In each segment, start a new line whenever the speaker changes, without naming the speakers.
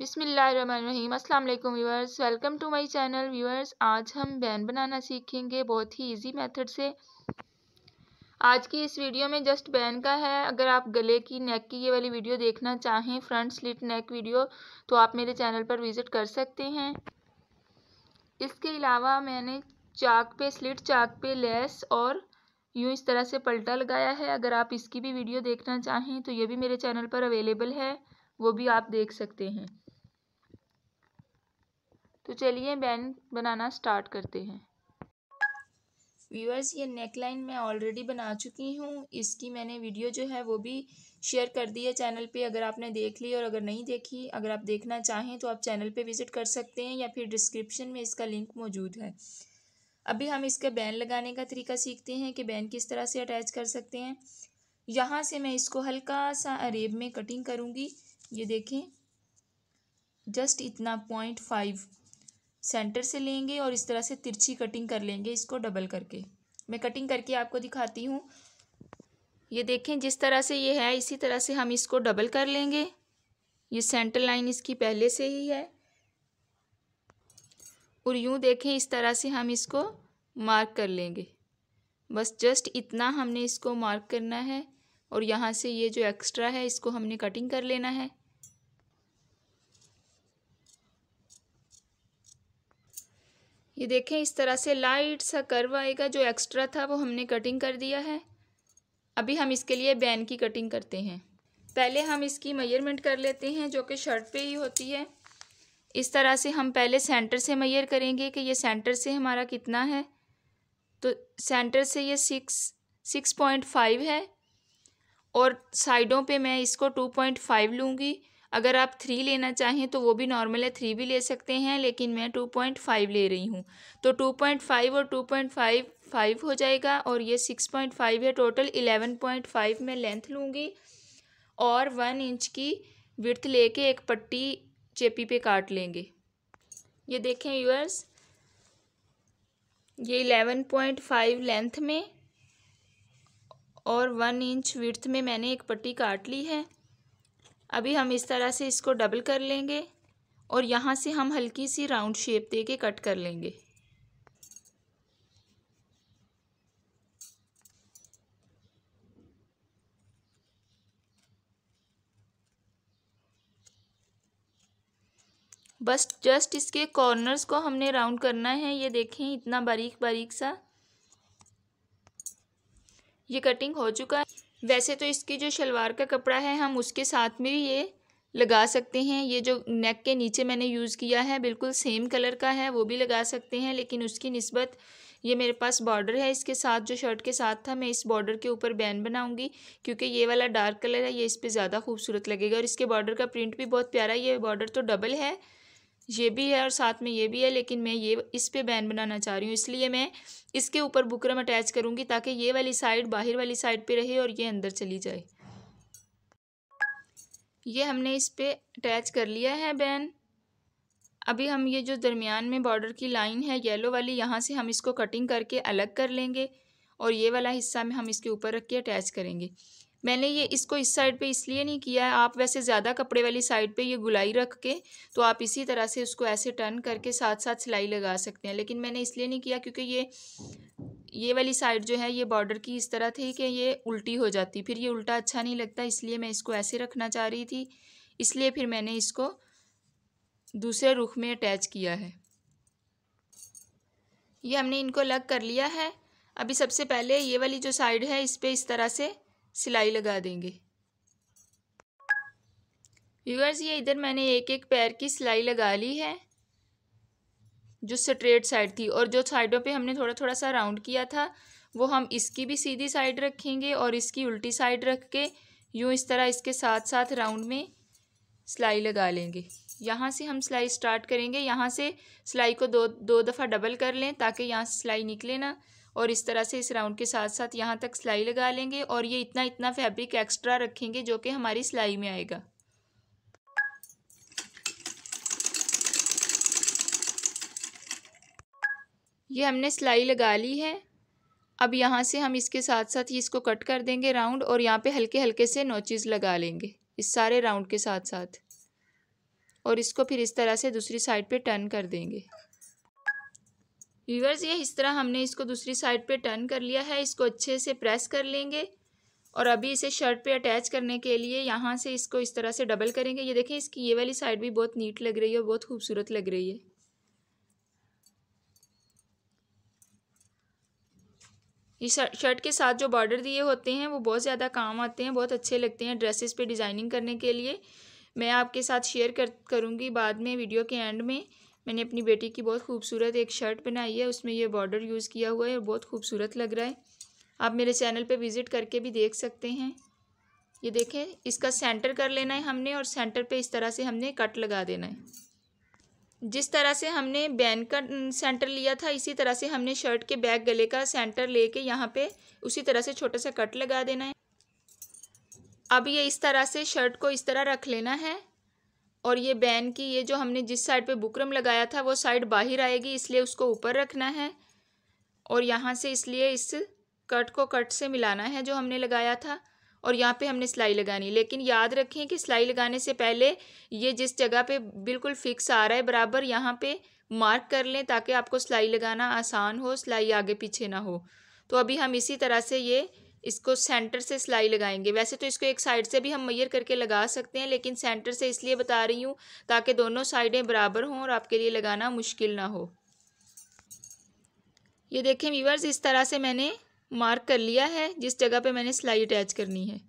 बिसमीम अल्लाम viewers welcome to my channel viewers आज हम बैन बनाना सीखेंगे बहुत ही इजी मेथड से आज की इस वीडियो में जस्ट बैन का है अगर आप गले की नेक की ये वाली वीडियो देखना चाहें फ्रंट स्लिट नेक वीडियो तो आप मेरे चैनल पर विज़िट कर सकते हैं इसके अलावा मैंने चाक पे स्लिट चाक पे लेस और यूँ इस तरह से पलटा लगाया है अगर आप इसकी भी वीडियो देखना चाहें तो ये भी मेरे चैनल पर अवेलेबल है वो भी आप देख सकते हैं तो चलिए बैन बनाना स्टार्ट करते हैं व्यूअर्स ये नेक लाइन मैं ऑलरेडी बना चुकी हूँ इसकी मैंने वीडियो जो है वो भी शेयर कर दी है चैनल पे अगर आपने देख ली और अगर नहीं देखी अगर आप देखना चाहें तो आप चैनल पे विज़िट कर सकते हैं या फिर डिस्क्रिप्शन में इसका लिंक मौजूद है अभी हम इसका बैन लगाने का तरीका सीखते हैं कि बैन किस तरह से अटैच कर सकते हैं यहाँ से मैं इसको हल्का सा अरेब में कटिंग करूँगी ये देखें जस्ट इतना पॉइंट फाइव सेंटर से लेंगे और इस तरह से तिरछी कटिंग कर लेंगे इसको डबल करके मैं कटिंग करके आपको दिखाती हूँ ये देखें जिस तरह से ये है इसी तरह से हम इसको डबल कर लेंगे ये सेंटर लाइन इसकी पहले से ही है और यूँ देखें इस तरह से हम इसको मार्क कर लेंगे बस जस्ट इतना हमने इसको मार्क करना है और यहाँ से ये जो एक्स्ट्रा है इसको हमने कटिंग कर लेना है ये देखें इस तरह से लाइट सा कर्व आएगा जो एक्स्ट्रा था वो हमने कटिंग कर दिया है अभी हम इसके लिए बैन की कटिंग करते हैं पहले हम इसकी मैयरमेंट कर लेते हैं जो कि शर्ट पे ही होती है इस तरह से हम पहले सेंटर से मैयर करेंगे कि ये सेंटर से हमारा कितना है तो सेंटर से ये सिक्स सिक्स पॉइंट फाइव है और साइडों पे मैं इसको टू पॉइंट फाइव लूँगी अगर आप थ्री लेना चाहें तो वो भी नॉर्मल है थ्री भी ले सकते हैं लेकिन मैं टू पॉइंट फाइव ले रही हूँ तो टू पॉइंट फाइव और टू पॉइंट फाइव फाइव हो जाएगा और ये सिक्स पॉइंट फाइव है टोटल इलेवन पॉइंट फाइव मैं लेंथ लूँगी और वन इंच की विर्थ कर एक पट्टी चेपी पे काट लेंगे ये देखें यूर्स ये इलेवन पॉइंट फाइव लेंथ में और वन इंच विर्थ में मैंने एक पट्टी काट ली है अभी हम इस तरह से इसको डबल कर लेंगे और यहाँ से हम हल्की सी राउंड शेप दे के कट कर लेंगे बस जस्ट इसके कॉर्नर्स को हमने राउंड करना है ये देखें इतना बारीक बारीक सा ये कटिंग हो चुका है वैसे तो इसकी जो शलवार का कपड़ा है हम उसके साथ में भी ये लगा सकते हैं ये जो नेक के नीचे मैंने यूज़ किया है बिल्कुल सेम कलर का है वो भी लगा सकते हैं लेकिन उसकी नस्बत ये मेरे पास बॉर्डर है इसके साथ जो शर्ट के साथ था मैं इस बॉर्डर के ऊपर बैन बनाऊंगी क्योंकि ये वाला डार्क कलर है ये इस पर ज़्यादा खूबसूरत लगेगा और इसके बॉर्डर का प्रिंट भी बहुत प्यारा है ये बॉर्डर तो डबल है ये भी है और साथ में ये भी है लेकिन मैं ये इस पे बैन बनाना चाह रही हूँ इसलिए मैं इसके ऊपर बुकरम अटैच करूँगी ताकि ये वाली साइड बाहर वाली साइड पे रहे और ये अंदर चली जाए ये हमने इस पर अटैच कर लिया है बैन अभी हम ये जो दरमियान में बॉर्डर की लाइन है येलो वाली यहाँ से हम इसको कटिंग करके अलग कर लेंगे और ये वाला हिस्सा में हम इसके ऊपर रख के अटैच करेंगे मैंने ये इसको इस साइड पे इसलिए नहीं किया है आप वैसे ज़्यादा कपड़े वाली साइड पे ये गुलाई रख के तो आप इसी तरह से उसको ऐसे टर्न करके साथ साथ सिलाई लगा सकते हैं लेकिन मैंने इसलिए नहीं किया क्योंकि ये ये वाली साइड जो है ये बॉर्डर की इस तरह थी कि ये उल्टी हो जाती फिर ये उल्टा अच्छा नहीं लगता इसलिए मैं इसको ऐसे रखना चाह रही थी इसलिए फिर मैंने इसको दूसरे रुख में अटैच किया है ये हमने इनको लग कर लिया है अभी सबसे पहले ये वाली जो साइड है इस पर इस तरह से सिलाई लगा देंगे व्यूअर्स ये इधर मैंने एक एक पैर की सिलाई लगा ली है जो स्ट्रेट साइड थी और जो साइडों पे हमने थोड़ा थोड़ा सा राउंड किया था वो हम इसकी भी सीधी साइड रखेंगे और इसकी उल्टी साइड रख के यूँ इस तरह इसके साथ साथ राउंड में सिलाई लगा लेंगे यहाँ से हम सिलाई स्टार्ट करेंगे यहाँ से सिलाई को दो दो दफ़ा डबल कर लें ताकि यहाँ से सिलाई निकले ना और इस तरह से इस राउंड के साथ साथ यहाँ तक सिलाई लगा लेंगे और ये इतना इतना फैब्रिक एक्स्ट्रा रखेंगे जो कि हमारी सिलाई में आएगा ये हमने सिलाई लगा ली है अब यहाँ से हम इसके साथ साथ ही इसको कट कर देंगे राउंड और यहाँ पे हल्के हल्के से नोचिस लगा लेंगे इस सारे राउंड के साथ साथ और इसको फिर इस तरह से दूसरी साइड पे टर्न कर देंगे व्यूवर्स ये इस तरह हमने इसको दूसरी साइड पे टर्न कर लिया है इसको अच्छे से प्रेस कर लेंगे और अभी इसे शर्ट पे अटैच करने के लिए यहाँ से इसको इस तरह से डबल करेंगे ये देखें इसकी ये वाली साइड भी बहुत नीट लग रही है और बहुत खूबसूरत लग रही है ये शर्ट के साथ जो बॉर्डर दिए होते हैं वो बहुत ज़्यादा काम आते हैं बहुत अच्छे लगते हैं ड्रेसेस पे डिज़ाइनिंग करने के लिए मैं आपके साथ शेयर कर करूँगी बाद में वीडियो के एंड में मैंने अपनी बेटी की बहुत खूबसूरत एक शर्ट बनाई है उसमें ये बॉर्डर यूज़ किया हुआ है और बहुत खूबसूरत लग रहा है आप मेरे चैनल पे विज़िट करके भी देख सकते हैं ये देखें इसका सेंटर कर लेना है हमने और सेंटर पे इस तरह से हमने कट लगा देना है जिस तरह से हमने बैन का सेंटर लिया था इसी तरह से हमने शर्ट के बैक गले का सेंटर ले कर यहाँ पर उसी तरह से छोटा सा कट लगा देना है अब ये इस तरह से शर्ट को इस तरह रख लेना है और ये बैन की ये जो हमने जिस साइड पे बुकरम लगाया था वो साइड बाहर आएगी इसलिए उसको ऊपर रखना है और यहाँ से इसलिए इस कट को कट से मिलाना है जो हमने लगाया था और यहाँ पे हमने सिलाई लगानी लेकिन याद रखें कि सिलाई लगाने से पहले ये जिस जगह पे बिल्कुल फिक्स आ रहा है बराबर यहाँ पे मार्क कर लें ताकि आपको सिलाई लगाना आसान हो सिलाई आगे पीछे ना हो तो अभी हम इसी तरह से ये इसको सेंटर से सिलाई लगाएंगे वैसे तो इसको एक साइड से भी हम मैयर करके लगा सकते हैं लेकिन सेंटर से इसलिए बता रही हूँ ताकि दोनों साइडें बराबर हों और आपके लिए लगाना मुश्किल ना हो ये देखें व्यूवर्स इस तरह से मैंने मार्क कर लिया है जिस जगह पे मैंने सिलाई अटैच करनी है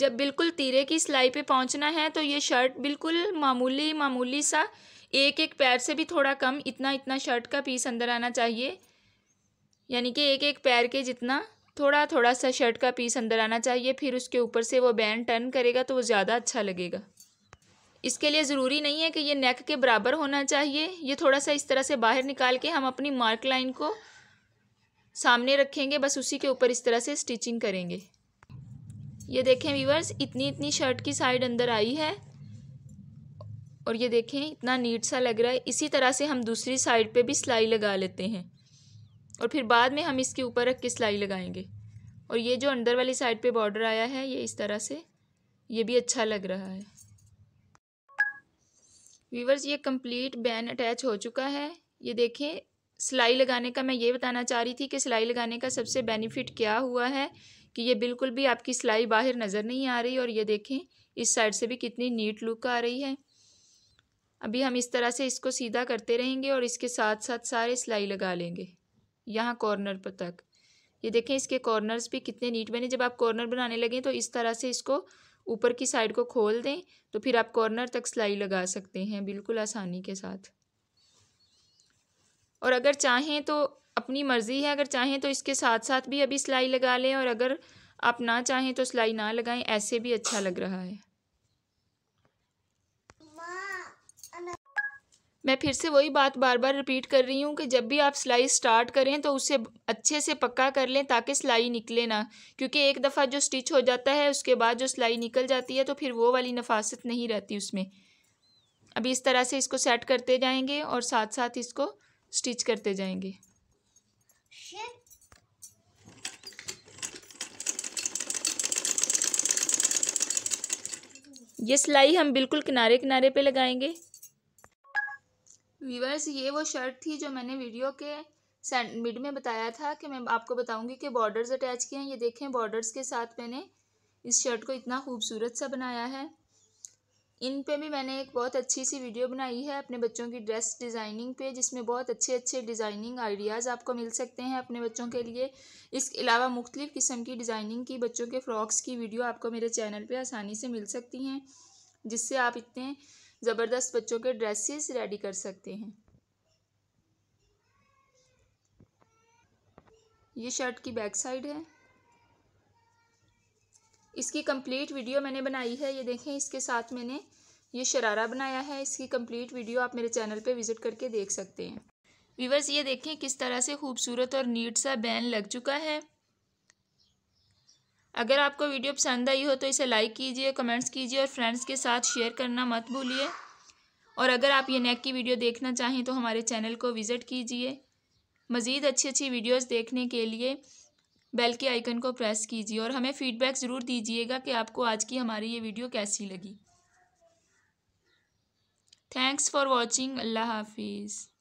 जब बिल्कुल तीरे की सिलाई पे पहुंचना है तो ये शर्ट बिल्कुल मामूली मामूली सा एक एक पैर से भी थोड़ा कम इतना इतना शर्ट का पीस अंदर आना चाहिए यानी कि एक एक पैर के जितना थोड़ा थोड़ा सा शर्ट का पीस अंदर आना चाहिए फिर उसके ऊपर से वो बैंड टर्न करेगा तो वो ज़्यादा अच्छा लगेगा इसके लिए ज़रूरी नहीं है कि ये नेक के बराबर होना चाहिए ये थोड़ा सा इस तरह से बाहर निकाल के हम अपनी मार्क लाइन को सामने रखेंगे बस उसी के ऊपर इस तरह से स्टिचिंग करेंगे ये देखें वीवर्स इतनी इतनी शर्ट की साइड अंदर आई है और ये देखें इतना नीट सा लग रहा है इसी तरह से हम दूसरी साइड पे भी सिलाई लगा लेते हैं और फिर बाद में हम इसके ऊपर रख के सिलाई लगाएंगे और ये जो अंदर वाली साइड पे बॉर्डर आया है ये इस तरह से ये भी अच्छा लग रहा है वीवर्स ये कंप्लीट बैन अटैच हो चुका है ये देखें सिलाई लगाने का मैं ये बताना चाह रही थी कि सिलाई लगाने का सबसे बेनिफिट क्या हुआ है कि ये बिल्कुल भी आपकी सिलाई बाहर नज़र नहीं आ रही और ये देखें इस साइड से भी कितनी नीट लुक आ रही है अभी हम इस तरह से इसको सीधा करते रहेंगे और इसके साथ साथ सारे सिलाई लगा लेंगे यहाँ कॉर्नर पर तक ये देखें इसके कॉर्नर्स भी कितने नीट बने जब आप कॉर्नर बनाने लगें तो इस तरह से इसको ऊपर की साइड को खोल दें तो फिर आप कॉर्नर तक सिलाई लगा सकते हैं बिल्कुल आसानी के साथ और अगर चाहें तो अपनी मर्ज़ी है अगर चाहें तो इसके साथ साथ भी अभी सिलाई लगा लें और अगर आप ना चाहें तो सिलाई ना लगाएं ऐसे भी अच्छा लग रहा है मैं फिर से वही बात बार बार रिपीट कर रही हूँ कि जब भी आप सिलाई स्टार्ट करें तो उसे अच्छे से पक्का कर लें ताकि सिलाई निकले ना क्योंकि एक दफ़ा जो स्टिच हो जाता है उसके बाद जो सिलाई निकल जाती है तो फिर वो वाली नफासत नहीं रहती उसमें अभी इस तरह से इसको सेट करते जाएंगे और साथ साथ इसको स्टिच करते जाएंगे ये सिलाई हम बिल्कुल किनारे किनारे पे लगाएंगे व्यूवर्स ये वो शर्ट थी जो मैंने वीडियो के मिड में बताया था कि मैं आपको बताऊंगी कि बॉर्डर्स अटैच किए हैं ये देखें बॉर्डर्स के साथ मैंने इस शर्ट को इतना खूबसूरत सा बनाया है इन पे भी मैंने एक बहुत अच्छी सी वीडियो बनाई है अपने बच्चों की ड्रेस डिज़ाइनिंग पे जिसमें बहुत अच्छे अच्छे डिज़ाइनिंग आइडियाज़ आपको मिल सकते हैं अपने बच्चों के लिए इसके अलावा मुख्तलिफ़ किस्म की डिज़ाइनिंग की बच्चों के फ़्रॉक्स की वीडियो आपको मेरे चैनल पर आसानी से मिल सकती हैं जिससे आप इतने ज़बरदस्त बच्चों के ड्रेसेस रेडी कर सकते हैं ये शर्ट की बैक साइड है इसकी कंप्लीट वीडियो मैंने बनाई है ये देखें इसके साथ मैंने ये शरारा बनाया है इसकी कंप्लीट वीडियो आप मेरे चैनल पे विज़िट करके देख सकते हैं व्यूवर्स ये देखें किस तरह से खूबसूरत और नीट सा बैन लग चुका है अगर आपको वीडियो पसंद आई हो तो इसे लाइक कीजिए कमेंट्स कीजिए और फ्रेंड्स के साथ शेयर करना मत भूलिए और अगर आप ये नेक की वीडियो देखना चाहें तो हमारे चैनल को विज़िट कीजिए मज़ीद अच्छी अच्छी वीडियोज़ देखने के लिए बेल के आइकन को प्रेस कीजिए और हमें फीडबैक ज़रूर दीजिएगा कि आपको आज की हमारी ये वीडियो कैसी लगी थैंक्स फॉर वॉचिंग अल्लाह हाफिज़